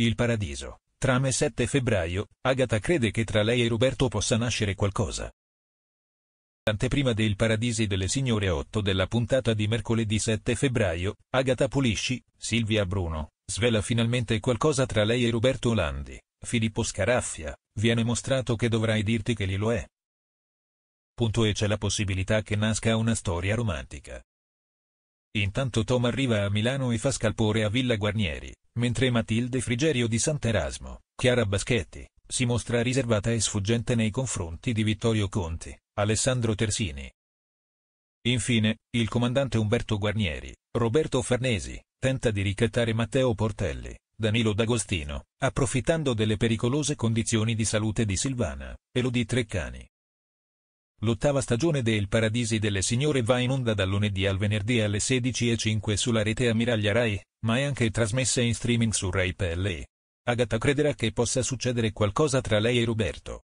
Il paradiso. Trame 7 febbraio, Agatha crede che tra lei e Roberto possa nascere qualcosa. Anteprima del Paradisi delle Signore 8 della puntata di mercoledì 7 febbraio, Agatha Pulisci, Silvia Bruno, svela finalmente qualcosa tra lei e Roberto Landi, Filippo Scaraffia, viene mostrato che dovrai dirti che lì lo è. Punto e c'è la possibilità che nasca una storia romantica. Intanto Tom arriva a Milano e fa scalpore a Villa Guarnieri, mentre Matilde Frigerio di Sant'Erasmo, Chiara Baschetti, si mostra riservata e sfuggente nei confronti di Vittorio Conti, Alessandro Tersini. Infine, il comandante Umberto Guarnieri, Roberto Farnesi, tenta di ricattare Matteo Portelli, Danilo D'Agostino, approfittando delle pericolose condizioni di salute di Silvana, e lo di Treccani. L'ottava stagione del Paradisi delle Signore va in onda dal lunedì al venerdì alle 16.05 sulla rete Ammiraglia Rai, ma è anche trasmessa in streaming su Rai Play. Agatha crederà che possa succedere qualcosa tra lei e Roberto.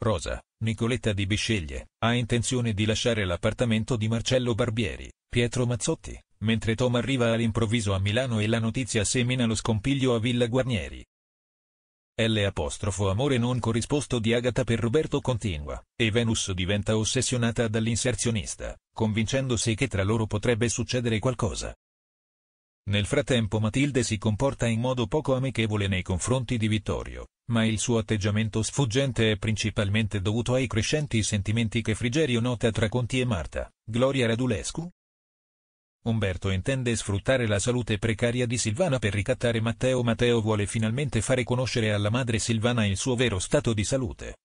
Rosa, Nicoletta di Bisceglie, ha intenzione di lasciare l'appartamento di Marcello Barbieri, Pietro Mazzotti, mentre Tom arriva all'improvviso a Milano e la notizia semina lo scompiglio a Villa Guarnieri. L'amore non corrisposto di Agatha per Roberto continua, e Venus diventa ossessionata dall'inserzionista, convincendosi che tra loro potrebbe succedere qualcosa. Nel frattempo Matilde si comporta in modo poco amichevole nei confronti di Vittorio, ma il suo atteggiamento sfuggente è principalmente dovuto ai crescenti sentimenti che Frigerio nota tra Conti e Marta, Gloria Radulescu, Umberto intende sfruttare la salute precaria di Silvana per ricattare Matteo. Matteo vuole finalmente fare conoscere alla madre Silvana il suo vero stato di salute.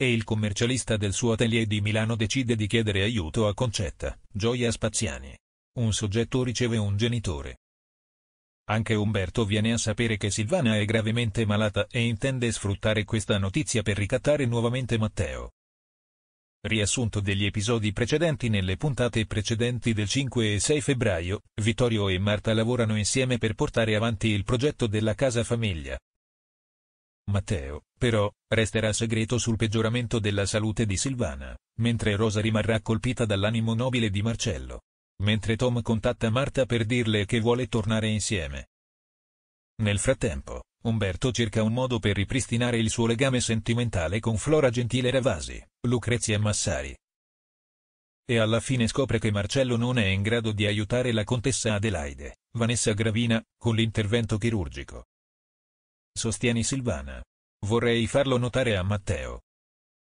E il commercialista del suo atelier di Milano decide di chiedere aiuto a Concetta, Gioia Spaziani. Un soggetto riceve un genitore. Anche Umberto viene a sapere che Silvana è gravemente malata e intende sfruttare questa notizia per ricattare nuovamente Matteo. Riassunto degli episodi precedenti nelle puntate precedenti del 5 e 6 febbraio, Vittorio e Marta lavorano insieme per portare avanti il progetto della casa famiglia. Matteo, però, resterà segreto sul peggioramento della salute di Silvana, mentre Rosa rimarrà colpita dall'animo nobile di Marcello. Mentre Tom contatta Marta per dirle che vuole tornare insieme. Nel frattempo, Umberto cerca un modo per ripristinare il suo legame sentimentale con Flora Gentile Ravasi, Lucrezia Massari. E alla fine scopre che Marcello non è in grado di aiutare la contessa Adelaide, Vanessa Gravina, con l'intervento chirurgico. Sostieni Silvana. Vorrei farlo notare a Matteo,